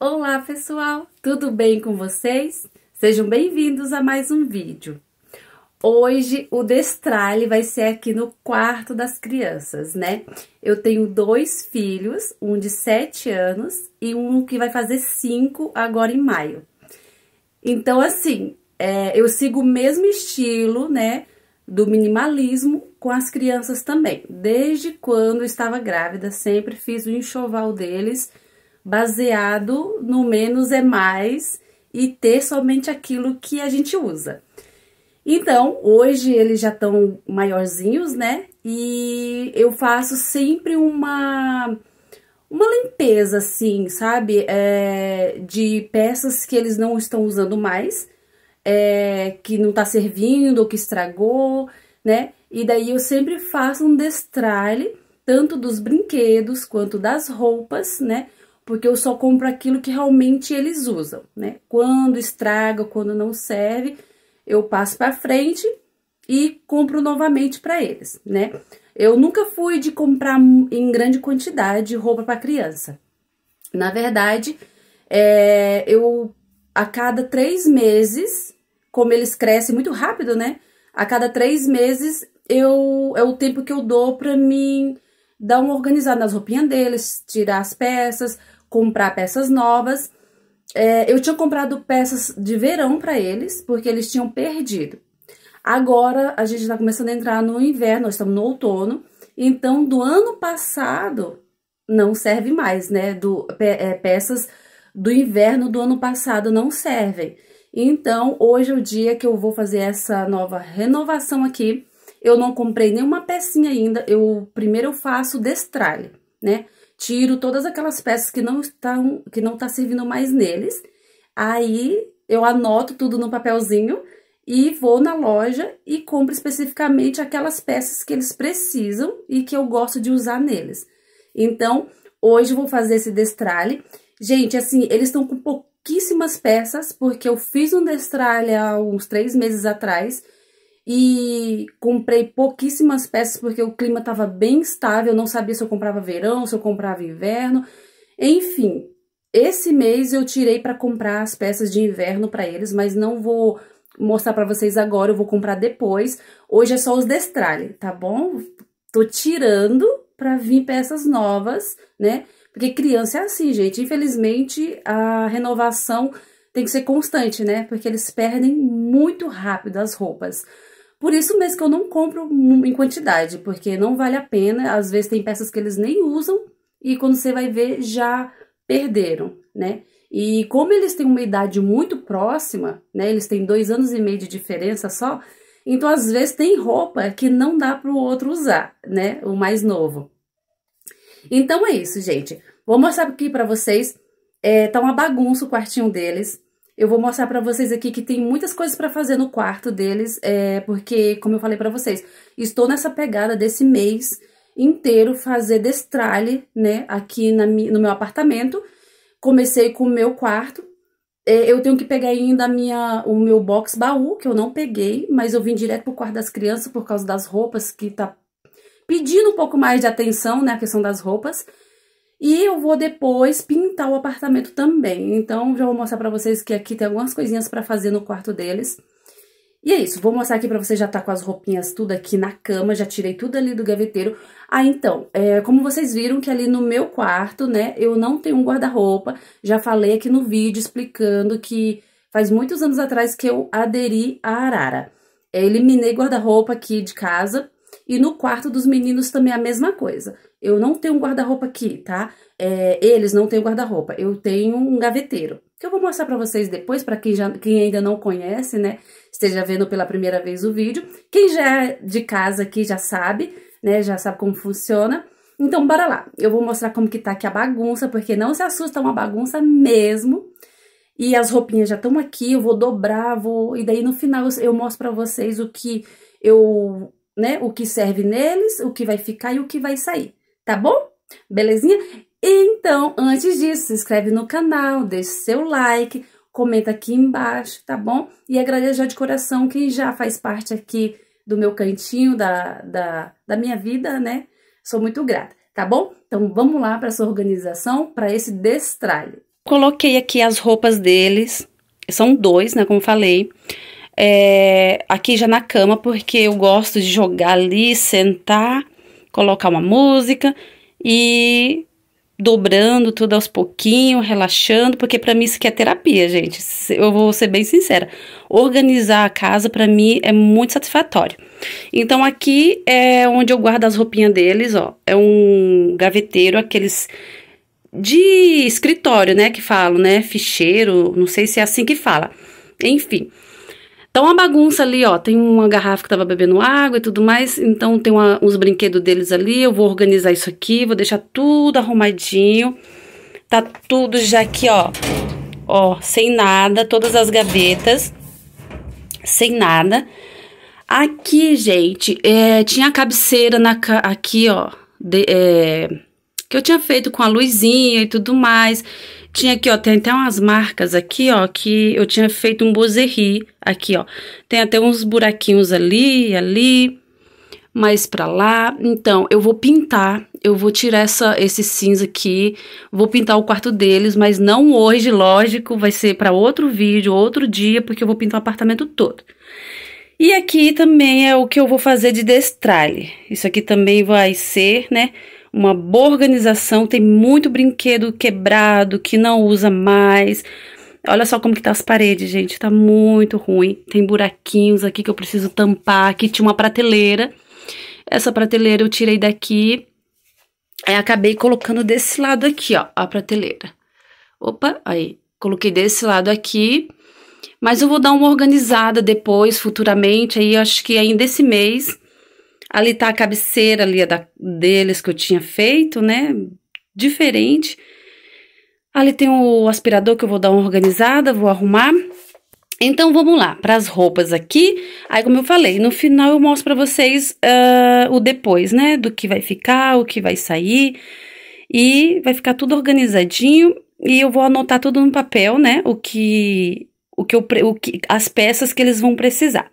Olá pessoal, tudo bem com vocês? Sejam bem-vindos a mais um vídeo. Hoje o destralhe vai ser aqui no quarto das crianças, né? Eu tenho dois filhos, um de 7 anos e um que vai fazer 5 agora em maio. Então assim, é, eu sigo o mesmo estilo, né, do minimalismo com as crianças também. Desde quando estava grávida, sempre fiz o enxoval deles baseado no menos é mais e ter somente aquilo que a gente usa. Então, hoje eles já estão maiorzinhos, né? E eu faço sempre uma uma limpeza, assim, sabe? É, de peças que eles não estão usando mais, é, que não tá servindo ou que estragou, né? E daí eu sempre faço um destralhe, tanto dos brinquedos quanto das roupas, né? porque eu só compro aquilo que realmente eles usam, né? Quando estraga, quando não serve, eu passo para frente e compro novamente para eles, né? Eu nunca fui de comprar em grande quantidade roupa para criança. Na verdade, é, eu a cada três meses, como eles crescem muito rápido, né? A cada três meses eu é o tempo que eu dou para mim dar uma organizada nas roupinhas deles, tirar as peças, comprar peças novas. É, eu tinha comprado peças de verão para eles, porque eles tinham perdido. Agora a gente está começando a entrar no inverno, nós estamos no outono, então do ano passado não serve mais, né? Do, é, peças do inverno do ano passado não servem. Então, hoje é o dia que eu vou fazer essa nova renovação aqui. Eu não comprei nenhuma pecinha ainda, eu primeiro eu faço destralhe, né? tiro todas aquelas peças que não estão, que não tá servindo mais neles. Aí eu anoto tudo no papelzinho e vou na loja e compro especificamente aquelas peças que eles precisam e que eu gosto de usar neles. Então, hoje vou fazer esse destralhe. Gente, assim, eles estão com pouquíssimas peças, porque eu fiz um destralhe há uns três meses atrás e comprei pouquíssimas peças porque o clima estava bem estável, não sabia se eu comprava verão, se eu comprava inverno. Enfim, esse mês eu tirei para comprar as peças de inverno para eles, mas não vou mostrar para vocês agora, eu vou comprar depois. Hoje é só os destralhe, tá bom? Tô tirando para vir peças novas, né? Porque criança é assim, gente. Infelizmente, a renovação tem que ser constante, né? Porque eles perdem muito rápido as roupas. Por isso mesmo que eu não compro em quantidade, porque não vale a pena. Às vezes tem peças que eles nem usam e quando você vai ver já perderam, né? E como eles têm uma idade muito próxima, né? Eles têm dois anos e meio de diferença só. Então às vezes tem roupa que não dá para o outro usar, né? O mais novo. Então é isso, gente. Vou mostrar aqui para vocês. É, tá uma bagunça o quartinho deles. Eu vou mostrar pra vocês aqui que tem muitas coisas pra fazer no quarto deles, é, porque, como eu falei pra vocês, estou nessa pegada desse mês inteiro fazer destralhe, né, aqui na, no meu apartamento. Comecei com o meu quarto. É, eu tenho que pegar ainda minha, o meu box baú, que eu não peguei, mas eu vim direto pro quarto das crianças por causa das roupas, que tá pedindo um pouco mais de atenção, né, a questão das roupas. E eu vou depois pintar o apartamento também. Então, já vou mostrar pra vocês que aqui tem algumas coisinhas pra fazer no quarto deles. E é isso, vou mostrar aqui pra vocês, já tá com as roupinhas tudo aqui na cama, já tirei tudo ali do gaveteiro. Ah, então, é, como vocês viram que ali no meu quarto, né, eu não tenho um guarda-roupa, já falei aqui no vídeo explicando que faz muitos anos atrás que eu aderi à Arara. É, eliminei guarda-roupa aqui de casa, e no quarto dos meninos também é a mesma coisa. Eu não tenho um guarda-roupa aqui, tá? É, eles não têm guarda-roupa. Eu tenho um gaveteiro, que eu vou mostrar para vocês depois, para quem, já, quem ainda não conhece, né? Esteja vendo pela primeira vez o vídeo. Quem já é de casa aqui já sabe, né? Já sabe como funciona. Então, bora lá. Eu vou mostrar como que tá aqui a bagunça, porque não se assusta, é uma bagunça mesmo. E as roupinhas já estão aqui, eu vou dobrar, vou... E daí, no final, eu mostro pra vocês o que eu né? O que serve neles, o que vai ficar e o que vai sair, tá bom? Belezinha? Então, antes disso, se inscreve no canal, deixa seu like, comenta aqui embaixo, tá bom? E agradeço já de coração quem já faz parte aqui do meu cantinho, da, da, da minha vida, né? Sou muito grata, tá bom? Então, vamos lá para essa organização, para esse destralho. Coloquei aqui as roupas deles, são dois, né, como falei é, aqui já na cama, porque eu gosto de jogar ali, sentar, colocar uma música e dobrando tudo aos pouquinhos, relaxando, porque para mim isso aqui é terapia, gente. Eu vou ser bem sincera. Organizar a casa para mim é muito satisfatório. Então aqui é onde eu guardo as roupinhas deles, ó. É um gaveteiro, aqueles de escritório, né, que falo, né, ficheiro, não sei se é assim que fala. Enfim, Tá uma bagunça ali, ó. Tem uma garrafa que tava bebendo água e tudo mais. Então, tem uma, uns brinquedos deles ali. Eu vou organizar isso aqui, vou deixar tudo arrumadinho. Tá tudo já aqui, ó. Ó, sem nada. Todas as gavetas. Sem nada. Aqui, gente, é, tinha a cabeceira na, aqui, ó. De, é, que eu tinha feito com a luzinha e tudo mais. Tinha aqui, ó, tem até umas marcas aqui, ó, que eu tinha feito um bozerri aqui, ó. Tem até uns buraquinhos ali, ali, mais pra lá. Então, eu vou pintar, eu vou tirar essa, esse cinza aqui, vou pintar o quarto deles, mas não hoje, lógico, vai ser para outro vídeo, outro dia, porque eu vou pintar o apartamento todo. E aqui também é o que eu vou fazer de destralhe. Isso aqui também vai ser, né, uma boa organização, tem muito brinquedo quebrado que não usa mais. Olha só como que tá as paredes, gente, tá muito ruim. Tem buraquinhos aqui que eu preciso tampar, aqui tinha uma prateleira. Essa prateleira eu tirei daqui, aí acabei colocando desse lado aqui, ó, a prateleira. Opa, aí, coloquei desse lado aqui, mas eu vou dar uma organizada depois, futuramente, aí eu acho que ainda esse mês Ali tá a cabeceira ali da, deles que eu tinha feito, né? Diferente. Ali tem o aspirador que eu vou dar uma organizada, vou arrumar. Então, vamos lá para as roupas aqui. Aí, como eu falei, no final eu mostro para vocês uh, o depois, né? Do que vai ficar, o que vai sair. E vai ficar tudo organizadinho. E eu vou anotar tudo no papel, né? O que, o que, eu, o que as peças que eles vão precisar.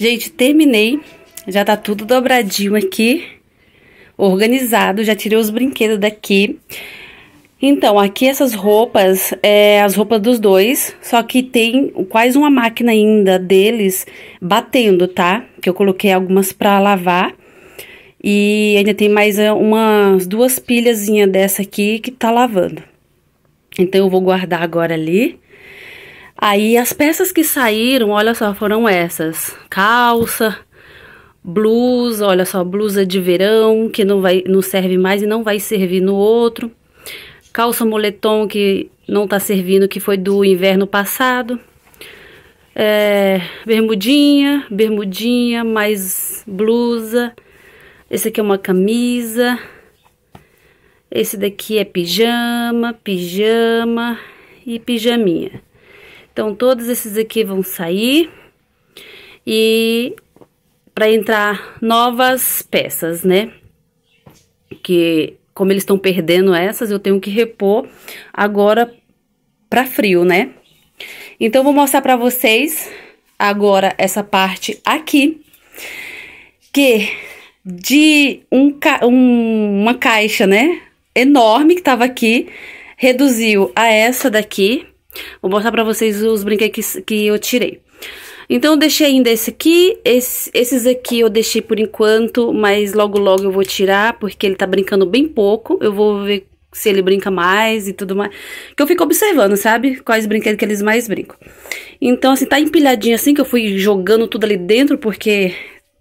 Gente, terminei. Já tá tudo dobradinho aqui. Organizado. Já tirei os brinquedos daqui. Então, aqui essas roupas, é, as roupas dos dois, só que tem quase uma máquina ainda deles batendo, tá? Que eu coloquei algumas pra lavar. E ainda tem mais é, umas duas pilhazinhas dessa aqui que tá lavando. Então, eu vou guardar agora ali. Aí as peças que saíram, olha só, foram essas: calça, blusa, olha só, blusa de verão que não vai não serve mais e não vai servir no outro. Calça moletom que não tá servindo, que foi do inverno passado. É, bermudinha, bermudinha, mais blusa. Esse aqui é uma camisa. Esse daqui é pijama, pijama e pijaminha. Então, todos esses aqui vão sair. E para entrar novas peças, né? Que como eles estão perdendo essas, eu tenho que repor agora para frio, né? Então, vou mostrar para vocês agora essa parte aqui, que de um, um, uma caixa, né, enorme que tava aqui, reduziu a essa daqui, Vou mostrar pra vocês os brinquedos que, eu tirei. Então, eu deixei ainda esse aqui, esse, esses aqui eu deixei por enquanto, mas logo logo eu vou tirar, porque ele tá brincando bem pouco, eu vou ver se ele brinca mais e tudo mais. Que eu fico observando, sabe? Quais brinquedos que eles mais brincam. Então, assim, tá empilhadinho assim, que eu fui jogando tudo ali dentro, porque,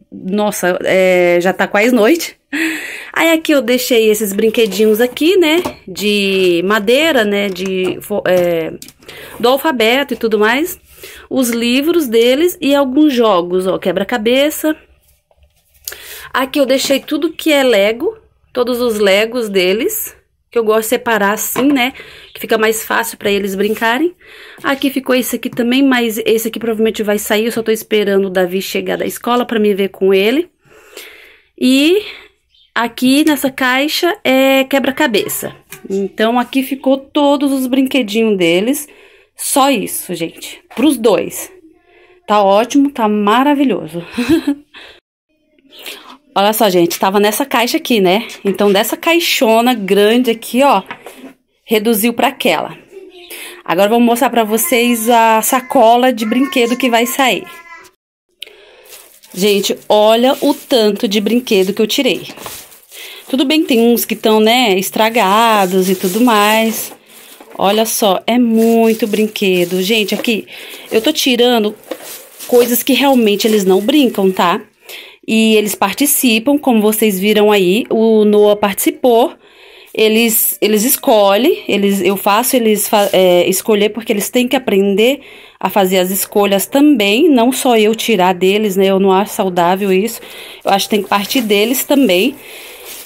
nossa, é, já tá quase noite. Aí aqui eu deixei esses brinquedinhos aqui, né, de madeira, né, de, é, do alfabeto e tudo mais. Os livros deles e alguns jogos, ó, quebra-cabeça. Aqui eu deixei tudo que é Lego, todos os Legos deles, que eu gosto de separar assim, né, que fica mais fácil para eles brincarem. Aqui ficou esse aqui também, mas esse aqui provavelmente vai sair, eu só tô esperando o Davi chegar da escola para me ver com ele. E Aqui nessa caixa é quebra-cabeça. Então aqui ficou todos os brinquedinhos deles. Só isso, gente, para os dois. Tá ótimo, tá maravilhoso. Olha só, gente, tava nessa caixa aqui, né? Então dessa caixona grande aqui, ó, reduziu para aquela. Agora vou mostrar para vocês a sacola de brinquedo que vai sair. Gente, olha o tanto de brinquedo que eu tirei. Tudo bem, tem uns que estão, né, estragados e tudo mais. Olha só, é muito brinquedo. Gente, aqui eu tô tirando coisas que realmente eles não brincam, tá? E eles participam, como vocês viram aí, o Noah participou. Eles, eles escolhem, eles, eu faço eles é, escolher porque eles têm que aprender a fazer as escolhas também, não só eu tirar deles, né? Eu não acho saudável isso. Eu acho que tem que partir deles também.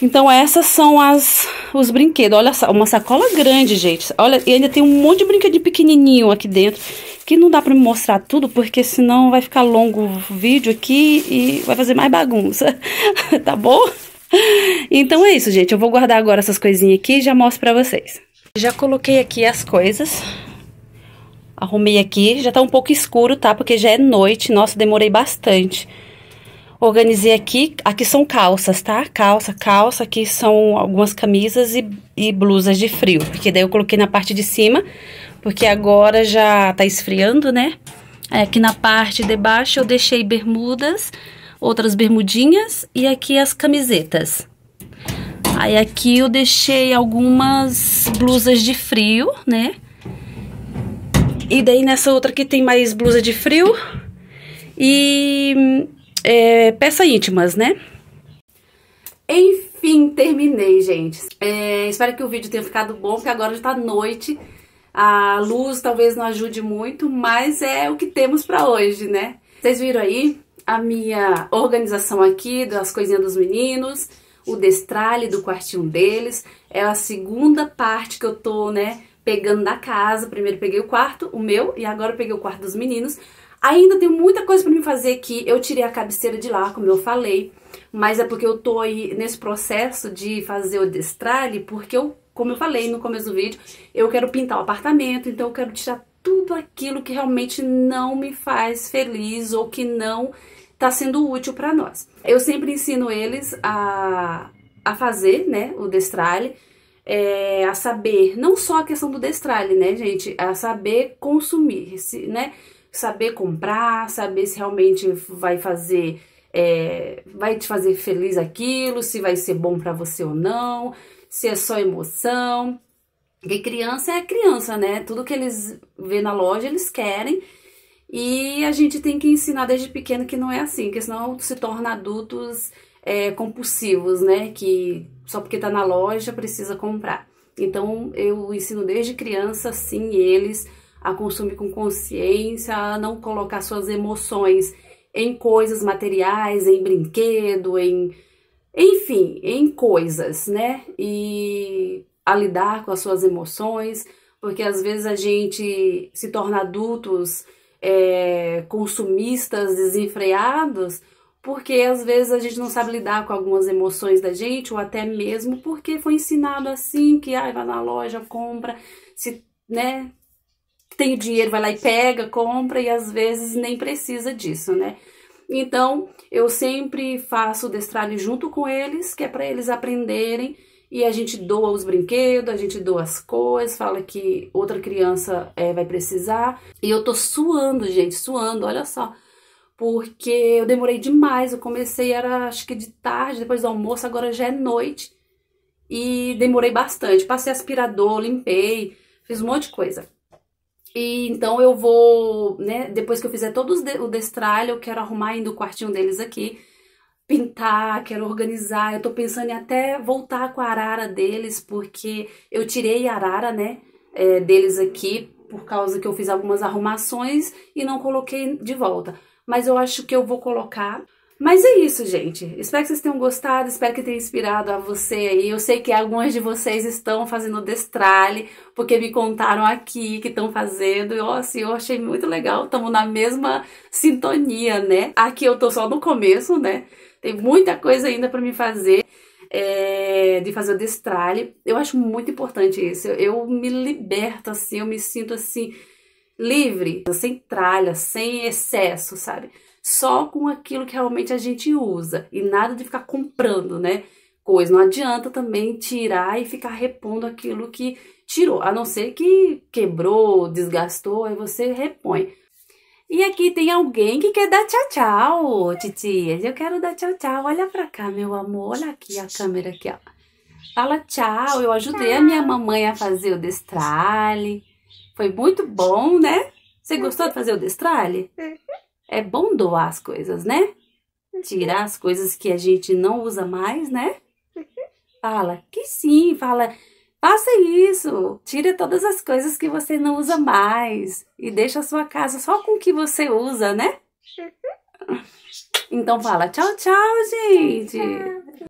Então, essas são as, os brinquedos. Olha só, uma sacola grande, gente. Olha, e ainda tem um monte de brinquedo pequenininho aqui dentro. Que não dá pra me mostrar tudo, porque senão vai ficar longo o vídeo aqui e vai fazer mais bagunça. tá bom? Então é isso, gente. Eu vou guardar agora essas coisinhas aqui e já mostro pra vocês. Já coloquei aqui as coisas. Arrumei aqui. Já tá um pouco escuro, tá? Porque já é noite. Nossa, demorei bastante organizei aqui, aqui são calças, tá? Calça, calça, aqui são algumas camisas e, e blusas de frio, porque daí eu coloquei na parte de cima, porque agora já tá esfriando, né? É, aqui na parte de baixo eu deixei bermudas, outras bermudinhas e aqui as camisetas. Aí aqui eu deixei algumas blusas de frio, né? E daí nessa outra aqui tem mais blusa de frio. E é, peça íntimas, né? Enfim, terminei, gente. É, espero que o vídeo tenha ficado bom, porque agora já tá noite. A luz talvez não ajude muito, mas é o que temos para hoje, né? Vocês viram aí a minha organização aqui das coisinhas dos meninos, o destralhe do quartinho deles. É a segunda parte que eu tô, né, pegando da casa. Primeiro peguei o quarto, o meu, e agora peguei o quarto dos meninos. Ainda tem muita coisa para me fazer aqui. Eu tirei a cabeceira de lá, como eu falei, mas é porque eu tô aí nesse processo de fazer o destralhe, porque eu, como eu falei no começo do vídeo, eu quero pintar o apartamento, então eu quero tirar tudo aquilo que realmente não me faz feliz ou que não tá sendo útil para nós. Eu sempre ensino eles a, a fazer, né, o destralhe, é, a saber, não só a questão do destralhe, né, gente, a saber consumir, né, saber comprar, saber se realmente vai fazer, é, vai te fazer feliz aquilo, se vai ser bom para você ou não, se é só emoção. Porque criança é criança, né? Tudo que eles vê na loja, eles querem. E a gente tem que ensinar desde pequeno que não é assim, porque senão se torna adultos é, compulsivos, né? Que só porque tá na loja precisa comprar. Então eu ensino desde criança, sim, eles a consumir com consciência, a não colocar suas emoções em coisas materiais, em brinquedo, em enfim, em coisas, né? E a lidar com as suas emoções, porque às vezes a gente se torna adultos é, consumistas desenfreados, porque às vezes a gente não sabe lidar com algumas emoções da gente, ou até mesmo porque foi ensinado assim, que ah, vai na loja, compra, se, né, tem o dinheiro, vai lá e pega, compra e às vezes nem precisa disso, né? Então, eu sempre faço o destralho junto com eles, que é para eles aprenderem e a gente doa os brinquedos, a gente doa as coisas, fala que outra criança é, vai precisar. E eu tô suando, gente, suando, olha só. Porque eu demorei demais, eu comecei, era acho que de tarde, depois do almoço, agora já é noite. E demorei bastante. Passei aspirador, limpei, fiz um monte de coisa. E então eu vou, né, depois que eu fizer todo o destralho, eu quero arrumar ainda o quartinho deles aqui, pintar, quero organizar. Eu tô pensando em até voltar com a arara deles, porque eu tirei a arara, né, é, deles aqui, por causa que eu fiz algumas arrumações e não coloquei de volta. Mas eu acho que eu vou colocar mas é isso, gente. Espero que vocês tenham gostado, espero que tenha inspirado a você aí. Eu sei que algumas de vocês estão fazendo destrale porque me contaram aqui que estão fazendo. Ó, assim, eu achei muito legal, estamos na mesma sintonia, né? Aqui eu tô só no começo, né? Tem muita coisa ainda para me fazer. É, de fazer o destralhe, eu acho muito importante isso. Eu, eu me liberto assim, eu me sinto assim livre, sem tralha, sem excesso, sabe? só com aquilo que realmente a gente usa e nada de ficar comprando, né? Coisa. Não adianta também tirar e ficar repondo aquilo que tirou, a não ser que quebrou, desgastou, aí você repõe. E aqui tem alguém que quer dar tchau, tchau, titias. Eu quero dar tchau, tchau. Olha pra cá, meu amor. Olha aqui a câmera aqui, ó. Fala tchau. Eu ajudei a minha mamãe a fazer o destrale, Foi muito bom, né? Você gostou de fazer o destralhe? É é bom doar as coisas, né? Tirar as coisas que a gente não usa mais, né? Fala que sim, fala, faça isso, tira todas as coisas que você não usa mais e deixa a sua casa só com o que você usa, né? Então fala tchau, tchau, gente.